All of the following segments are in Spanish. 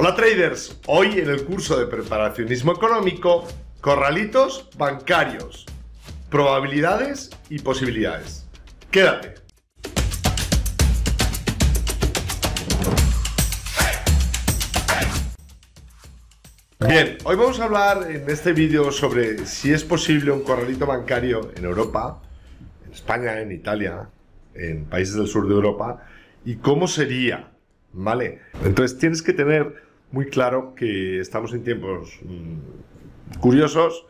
Hola traders, hoy en el curso de preparacionismo económico, corralitos bancarios, probabilidades y posibilidades. Quédate. Bien, hoy vamos a hablar en este vídeo sobre si es posible un corralito bancario en Europa, en España, en Italia, en países del sur de Europa, y cómo sería, ¿vale? Entonces tienes que tener muy claro que estamos en tiempos mm, curiosos,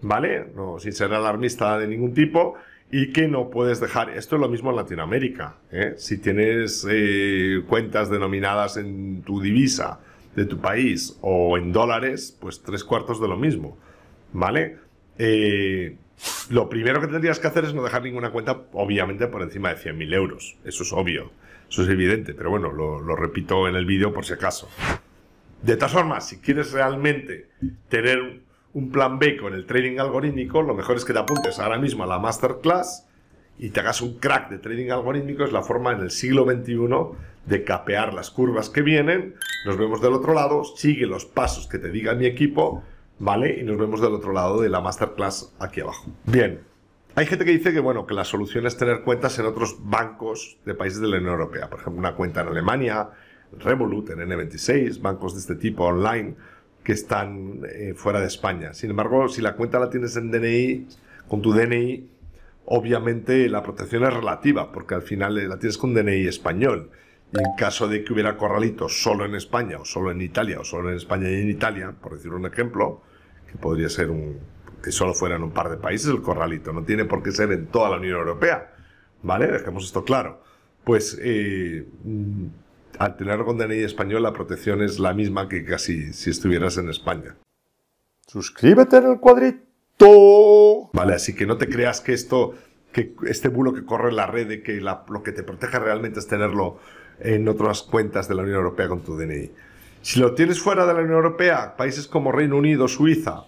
¿vale? sin ser alarmista de ningún tipo y que no puedes dejar. Esto es lo mismo en Latinoamérica. ¿eh? Si tienes eh, cuentas denominadas en tu divisa de tu país o en dólares, pues tres cuartos de lo mismo. ¿Vale? Eh, lo primero que tendrías que hacer es no dejar ninguna cuenta, obviamente, por encima de 100.000 euros. Eso es obvio, eso es evidente, pero bueno, lo, lo repito en el vídeo por si acaso. De todas formas, si quieres realmente tener un plan B con el trading algorítmico, lo mejor es que te apuntes ahora mismo a la masterclass y te hagas un crack de trading algorítmico. Es la forma en el siglo XXI de capear las curvas que vienen. Nos vemos del otro lado, sigue los pasos que te diga mi equipo, ¿vale? Y nos vemos del otro lado de la masterclass aquí abajo. Bien, hay gente que dice que, bueno, que la solución es tener cuentas en otros bancos de países de la Unión Europea. Por ejemplo, una cuenta en Alemania, Revolut, en N26, bancos de este tipo online que están eh, fuera de España. Sin embargo, si la cuenta la tienes en DNI, con tu DNI, obviamente la protección es relativa, porque al final eh, la tienes con DNI español. Y en caso de que hubiera corralitos solo en España, o solo en Italia, o solo en España y en Italia, por decir un ejemplo, que podría ser un, que solo fuera en un par de países el corralito, no tiene por qué ser en toda la Unión Europea, ¿vale? Dejemos esto claro. Pues eh, al tener con DNI español la protección es la misma que casi si estuvieras en España. Suscríbete en el cuadrito. Vale, así que no te creas que esto, que este bulo que corre en la red de que lo que te protege realmente es tenerlo en otras cuentas de la Unión Europea con tu DNI. Si lo tienes fuera de la Unión Europea, países como Reino Unido, Suiza,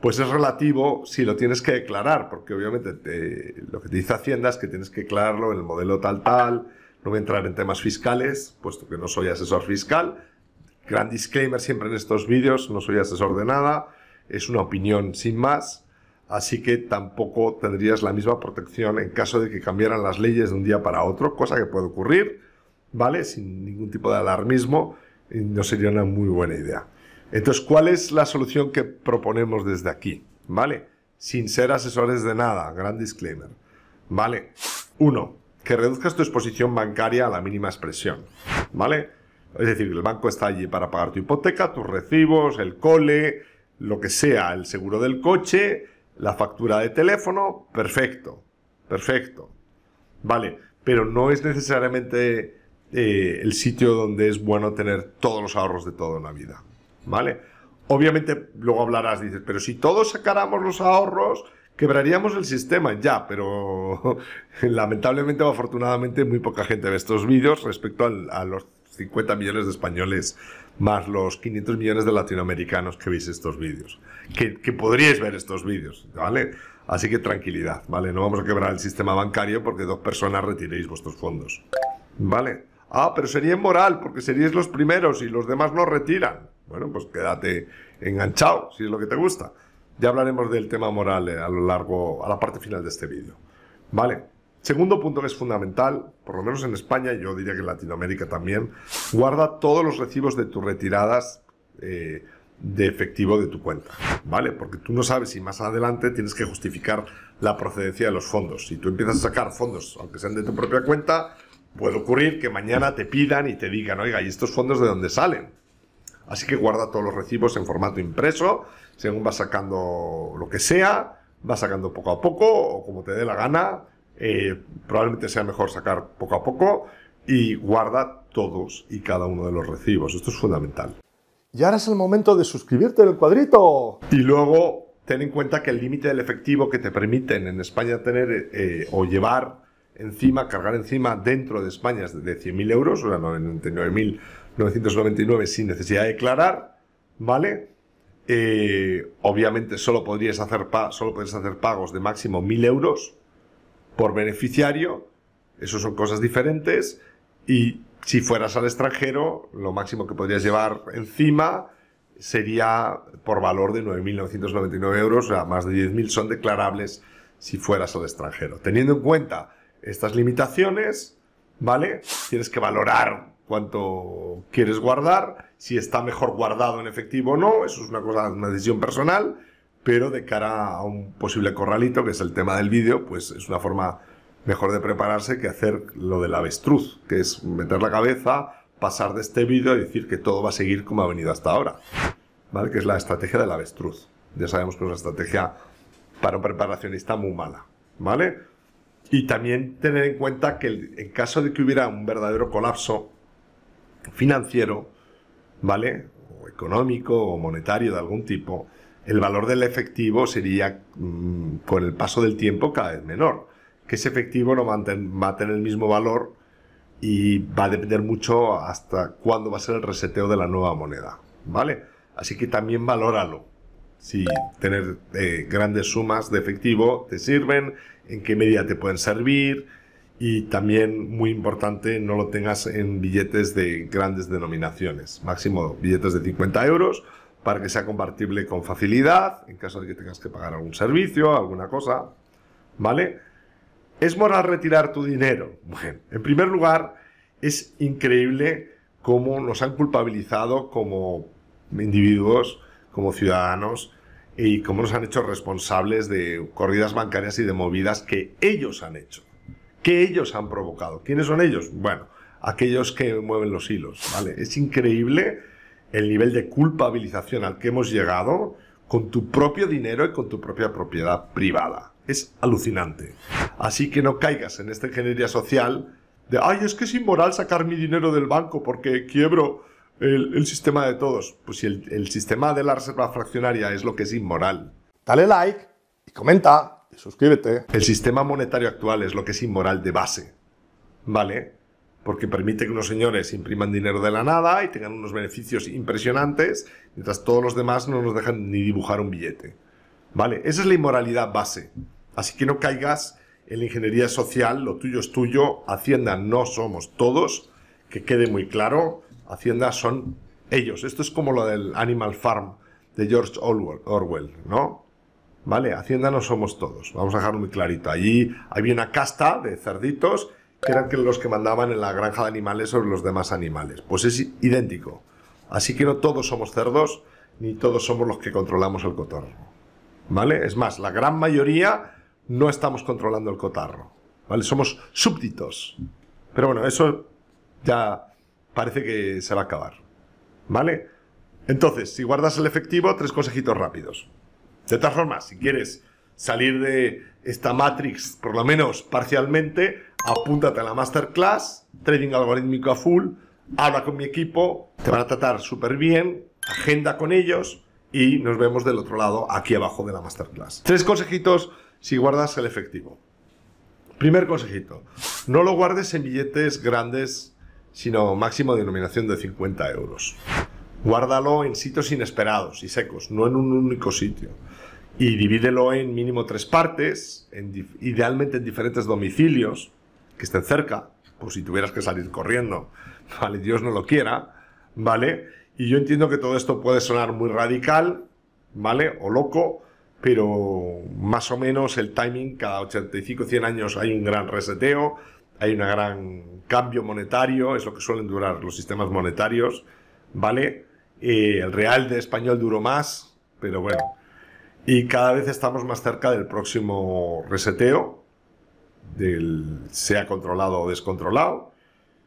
pues es relativo si lo tienes que declarar, porque obviamente lo que te dice Hacienda es que tienes que declararlo en el modelo tal tal, no voy a entrar en temas fiscales, puesto que no soy asesor fiscal. Gran disclaimer siempre en estos vídeos, no soy asesor de nada, es una opinión sin más, así que tampoco tendrías la misma protección en caso de que cambiaran las leyes de un día para otro, cosa que puede ocurrir, ¿vale? Sin ningún tipo de alarmismo, no sería una muy buena idea. Entonces, ¿cuál es la solución que proponemos desde aquí? ¿Vale? Sin ser asesores de nada, gran disclaimer. ¿Vale? Uno, que reduzcas tu exposición bancaria a la mínima expresión, ¿vale? Es decir, el banco está allí para pagar tu hipoteca, tus recibos, el cole, lo que sea, el seguro del coche, la factura de teléfono, perfecto, perfecto. Vale, pero no es necesariamente eh, el sitio donde es bueno tener todos los ahorros de toda una vida, ¿vale? Obviamente luego hablarás, dices, pero si todos sacáramos los ahorros, Quebraríamos el sistema ya, pero lamentablemente o afortunadamente muy poca gente ve estos vídeos respecto a los 50 millones de españoles más los 500 millones de latinoamericanos que veis estos vídeos, que, que podríais ver estos vídeos, ¿vale? Así que tranquilidad, ¿vale? No vamos a quebrar el sistema bancario porque dos personas retiréis vuestros fondos, ¿vale? Ah, pero sería inmoral porque seríais los primeros y los demás no retiran. Bueno, pues quédate enganchado si es lo que te gusta. Ya hablaremos del tema moral eh, a lo largo, a la parte final de este vídeo. Vale. Segundo punto que es fundamental, por lo menos en España, yo diría que en Latinoamérica también, guarda todos los recibos de tus retiradas eh, de efectivo de tu cuenta, ¿vale? Porque tú no sabes si más adelante tienes que justificar la procedencia de los fondos. Si tú empiezas a sacar fondos, aunque sean de tu propia cuenta, puede ocurrir que mañana te pidan y te digan, oiga, ¿y estos fondos de dónde salen? Así que guarda todos los recibos en formato impreso, según vas sacando lo que sea, vas sacando poco a poco o como te dé la gana. Eh, probablemente sea mejor sacar poco a poco y guarda todos y cada uno de los recibos. Esto es fundamental. Y ahora es el momento de suscribirte en el cuadrito. Y luego ten en cuenta que el límite del efectivo que te permiten en España tener eh, o llevar encima, cargar encima dentro de España es de 100.000 euros, o sea, 99.000 999 sin necesidad de declarar, ¿vale? Eh, obviamente solo, podrías hacer solo puedes hacer pagos de máximo 1.000 euros por beneficiario, eso son cosas diferentes, y si fueras al extranjero, lo máximo que podrías llevar encima sería por valor de 9.999 euros, o sea, más de 10.000 son declarables si fueras al extranjero. Teniendo en cuenta estas limitaciones, ¿vale? Tienes que valorar cuánto quieres guardar, si está mejor guardado en efectivo o no, eso es una cosa, una decisión personal, pero de cara a un posible corralito, que es el tema del vídeo, pues es una forma mejor de prepararse que hacer lo del avestruz, que es meter la cabeza, pasar de este vídeo y decir que todo va a seguir como ha venido hasta ahora, ¿vale? Que es la estrategia del avestruz. Ya sabemos que es una estrategia para un preparacionista muy mala, ¿vale? Y también tener en cuenta que en caso de que hubiera un verdadero colapso financiero, ¿vale? O económico o monetario de algún tipo, el valor del efectivo sería con mm, el paso del tiempo cada vez menor. Que ese efectivo no va a tener, el mismo valor y va a depender mucho hasta cuándo va a ser el reseteo de la nueva moneda, ¿vale? Así que también valóralo. Si tener eh, grandes sumas de efectivo te sirven, en qué medida te pueden servir, y también, muy importante, no lo tengas en billetes de grandes denominaciones, máximo billetes de 50 euros para que sea compartible con facilidad, en caso de que tengas que pagar algún servicio, alguna cosa, ¿vale? ¿Es moral retirar tu dinero? Bueno, en primer lugar, es increíble cómo nos han culpabilizado como individuos, como ciudadanos, y cómo nos han hecho responsables de corridas bancarias y de movidas que ellos han hecho. ¿Qué ellos han provocado. ¿Quiénes son ellos? Bueno, aquellos que mueven los hilos, ¿vale? Es increíble el nivel de culpabilización al que hemos llegado con tu propio dinero y con tu propia propiedad privada. Es alucinante. Así que no caigas en esta ingeniería social de, ay, es que es inmoral sacar mi dinero del banco porque quiebro el, sistema de todos. Pues si el, el sistema de la reserva fraccionaria es lo que es inmoral. Dale like y comenta suscríbete. El sistema monetario actual es lo que es inmoral de base, ¿vale? Porque permite que los señores impriman dinero de la nada y tengan unos beneficios impresionantes, mientras todos los demás no nos dejan ni dibujar un billete. ¿Vale? Esa es la inmoralidad base. Así que no caigas en la ingeniería social, lo tuyo es tuyo, Hacienda no somos todos, que quede muy claro, Hacienda son ellos. Esto es como lo del Animal Farm de George Orwell, ¿no? ¿vale? Hacienda no somos todos, vamos a dejarlo muy clarito. Allí había una casta de cerditos que eran los que mandaban en la granja de animales sobre los demás animales. Pues es idéntico. Así que no todos somos cerdos, ni todos somos los que controlamos el cotarro. ¿Vale? Es más, la gran mayoría no estamos controlando el cotarro. ¿Vale? Somos súbditos. Pero bueno, eso ya parece que se va a acabar. ¿Vale? Entonces, si guardas el efectivo, tres consejitos rápidos. De todas formas, si quieres salir de esta Matrix, por lo menos parcialmente, apúntate a la Masterclass, Trading Algorítmico a Full, habla con mi equipo, te van a tratar súper bien, agenda con ellos y nos vemos del otro lado, aquí abajo de la Masterclass. Tres consejitos si guardas el efectivo. Primer consejito, no lo guardes en billetes grandes, sino máximo denominación de 50 euros. Guárdalo en sitios inesperados y secos, no en un único sitio. Y divídelo en mínimo tres partes, idealmente en diferentes domicilios que estén cerca, por si tuvieras que salir corriendo. Vale, Dios no lo quiera, ¿vale? Y yo entiendo que todo esto puede sonar muy radical, ¿vale? O loco, pero más o menos el timing, cada 85 100 años hay un gran reseteo, hay un gran cambio monetario, es lo que suelen durar los sistemas monetarios, ¿vale? Eh, el real de español duró más, pero bueno. Y cada vez estamos más cerca del próximo reseteo, del sea controlado o descontrolado.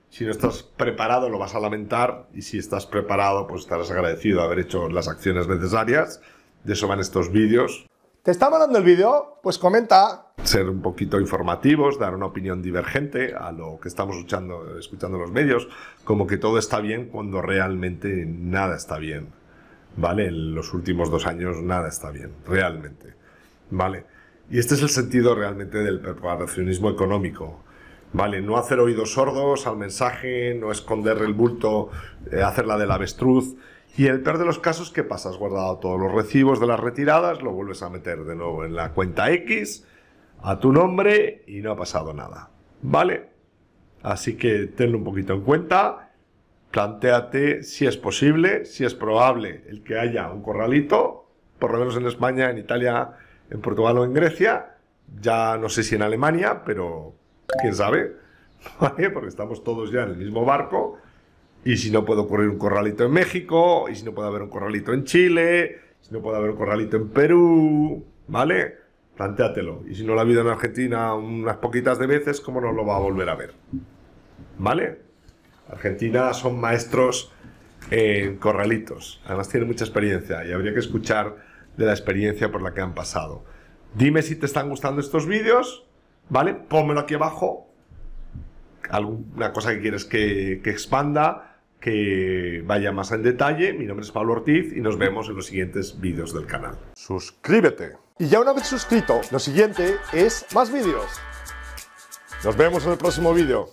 Si no estás preparado lo vas a lamentar y si estás preparado pues estarás agradecido de haber hecho las acciones necesarias. De eso van estos vídeos. ¿Te está molando el vídeo? Pues comenta. Ser un poquito informativos, dar una opinión divergente a lo que estamos escuchando, escuchando los medios, como que todo está bien cuando realmente nada está bien. ¿Vale? En los últimos dos años nada está bien, realmente. ¿Vale? Y este es el sentido realmente del preparacionismo económico. Vale, no hacer oídos sordos al mensaje, no esconder el bulto, hacerla eh, hacer la del avestruz. Y el peor de los casos, ¿qué pasa? Has guardado todos los recibos de las retiradas, lo vuelves a meter de nuevo en la cuenta X, a tu nombre y no ha pasado nada. ¿Vale? Así que tenlo un poquito en cuenta, plantéate si es posible, si es probable el que haya un corralito, por lo menos en España, en Italia, en Portugal o en Grecia, ya no sé si en Alemania, pero quién sabe, Porque estamos todos ya en el mismo barco y si no puede ocurrir un corralito en México, y si no puede haber un corralito en Chile, si no puede haber un corralito en Perú, ¿vale? Plantéatelo. Y si no lo ha habido en Argentina unas poquitas de veces, ¿cómo no lo va a volver a ver? ¿Vale? Argentina son maestros en corralitos. Además tienen mucha experiencia y habría que escuchar de la experiencia por la que han pasado. Dime si te están gustando estos vídeos, ¿vale? Pónmelo aquí abajo. Alguna cosa que quieres que, que expanda que vaya más en detalle. Mi nombre es Pablo Ortiz y nos vemos en los siguientes vídeos del canal. ¡Suscríbete! Y ya una vez suscrito, lo siguiente es más vídeos. Nos vemos en el próximo vídeo.